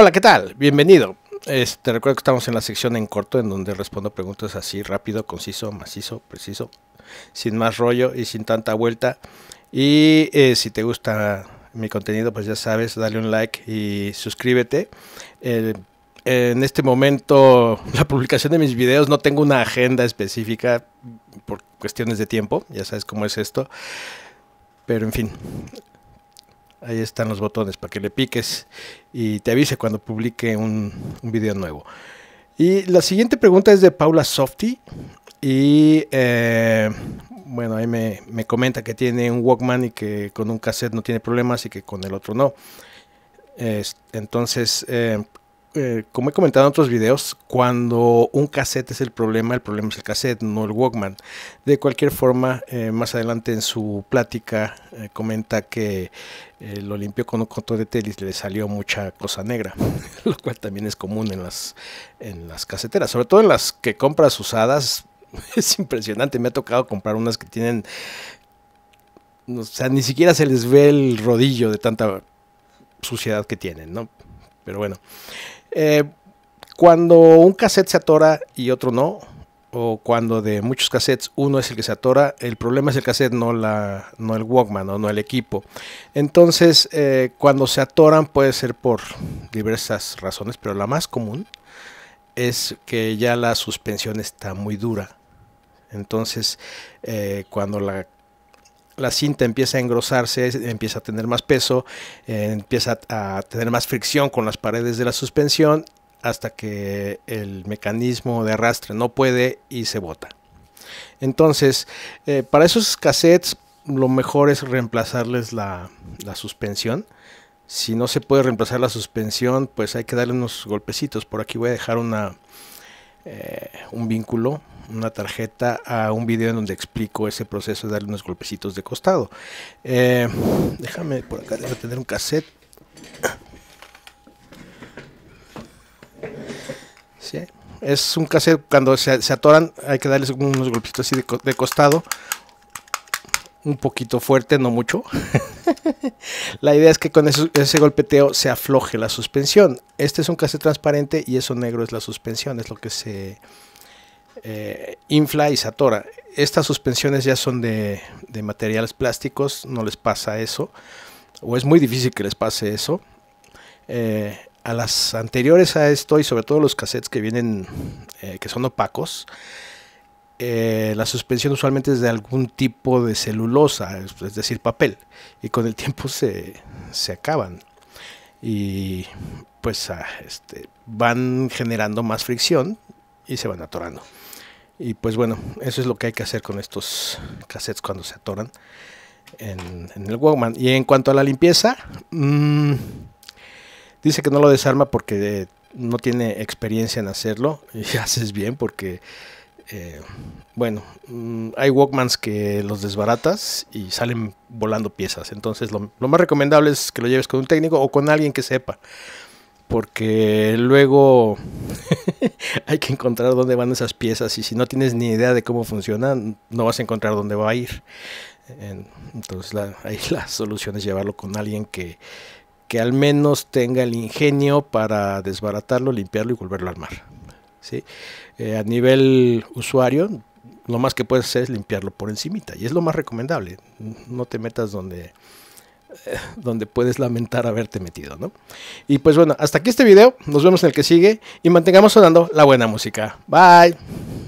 Hola, ¿qué tal? Bienvenido. Este, recuerdo que estamos en la sección en corto en donde respondo preguntas así rápido, conciso, macizo, preciso, sin más rollo y sin tanta vuelta. Y eh, si te gusta mi contenido, pues ya sabes, dale un like y suscríbete. en este momento, la publicación de mis videos no tengo una agenda específica por cuestiones de tiempo, ya sabes cómo es esto. Pero en fin, Ahí están los botones para que le piques y te avise cuando publique un, video nuevo. Y la siguiente pregunta es de Paula Softy. Y eh, bueno, ahí me, comenta que tiene un Walkman y que con un cassette no tiene problemas y que con el otro no. entonces, eh, eh, como he comentado en otros videos, cuando un cassette es el problema, el problema es el cassette, no el Walkman. De cualquier forma, eh, más adelante en su plática eh, comenta que lo limpió con un conto de telis, le salió mucha cosa negra, lo cual también es común en las, en las caseteras, sobre todo en las que compras usadas. Es impresionante, me ha tocado comprar unas que tienen... O sea, ni siquiera se les ve el rodillo de tanta suciedad que tienen, ¿no? Pero bueno. Eh, cuando un cassette se atora y otro no, o cuando de muchos cassettes uno es el que se atora, el problema es el cassette, no, la, no el Walkman, no, no el equipo. Entonces, eh, cuando se atoran puede ser por diversas razones, pero la más común es que ya la suspensión está muy dura. Entonces, eh, cuando la la cinta empieza a engrosarse, empieza a tener más peso, eh, empieza a tener más fricción con las paredes de la suspensión hasta que el mecanismo de arrastre no puede y se bota. Entonces, eh, para esos cassettes lo mejor es reemplazarles la, suspensión. Si no se puede reemplazar la suspensión, pues hay que darle unos golpecitos. Por aquí voy a dejar una, eh, un vínculo una tarjeta a un video en donde explico ese proceso de darle unos golpecitos de costado. Eh, déjame por acá, debo tener un cassette. es un cassette, cuando se, atoran hay que darles unos golpecitos así de, costado un poquito fuerte, no mucho. la idea es que con ese golpeteo se afloje la suspensión. Este es un cassette transparente y eso negro es la suspensión, es lo que se, eh, infla y satora. Estas suspensiones ya son de, materiales plásticos, no les pasa eso, o es muy difícil que les pase eso. Eh, a las anteriores a esto y sobre todo los cassettes que vienen, eh, que son opacos, la suspensión usualmente es de algún tipo de celulosa, es decir, papel, y con el tiempo se, acaban y pues ah, este, van generando más fricción y se van atorando. Y pues bueno, eso es lo que hay que hacer con estos cassettes cuando se atoran en, el Walkman. Y en cuanto a la limpieza, mm, dice que no lo desarma porque eh, no tiene experiencia en hacerlo. Y haces bien porque, eh, bueno, mm, hay Walkmans que los desbaratas y salen volando piezas. Entonces lo más recomendable es que lo lleves con un técnico o con alguien que sepa porque luego hay que encontrar dónde van esas piezas y si no tienes ni idea de cómo funcionan, no vas a encontrar dónde va a ir. Entonces la, ahí la solución es llevarlo con alguien que, al menos tenga el ingenio para desbaratarlo, limpiarlo y volverlo al mar. Eh, a nivel usuario, lo más que puedes hacer es limpiarlo por encimita y es lo más recomendable. No te metas donde donde puedes lamentar haberte metido, ¿no? Y pues bueno, hasta aquí este video, nos vemos en el que sigue y mantengamos sonando la buena música. Bye.